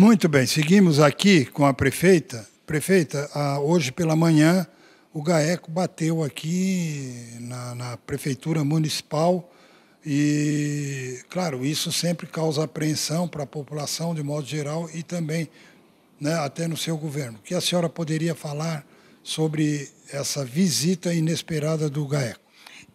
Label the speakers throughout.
Speaker 1: Muito bem, seguimos aqui com a prefeita. Prefeita, ah, hoje pela manhã o GAECO bateu aqui na, na prefeitura municipal e, claro, isso sempre causa apreensão para a população de modo geral e também né, até no seu governo. O que a senhora poderia falar sobre essa visita inesperada do GAECO?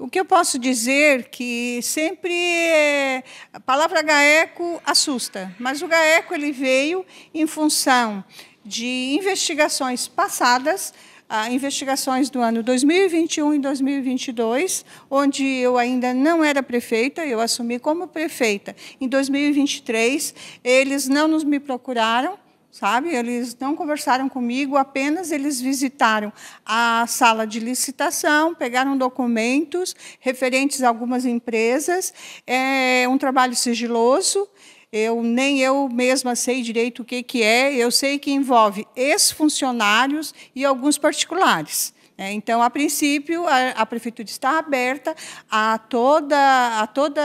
Speaker 2: O que eu posso dizer que sempre é, a palavra GAECO assusta, mas o GAECO ele veio em função de investigações passadas, ah, investigações do ano 2021 e 2022, onde eu ainda não era prefeita, eu assumi como prefeita. Em 2023, eles não nos me procuraram, sabe? Eles não conversaram comigo, apenas eles visitaram a sala de licitação, pegaram documentos referentes a algumas empresas, é um trabalho sigiloso. Eu nem eu mesma sei direito o que que é. Eu sei que envolve ex-funcionários e alguns particulares. É, então, a princípio, a, a, prefeitura está aberta a toda, a toda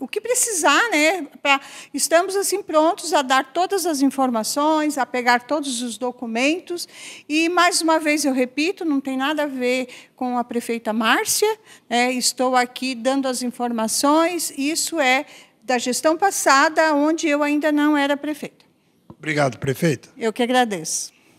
Speaker 2: o que precisar, né? Pra, estamos assim prontos a dar todas as informações, a pegar todos os documentos. E mais uma vez eu repito, não tem nada a ver com a prefeita Márcia. Né? Estou aqui dando as informações. Isso é da gestão passada, onde eu ainda não era prefeita.
Speaker 1: Obrigado, prefeita.
Speaker 2: Eu que agradeço.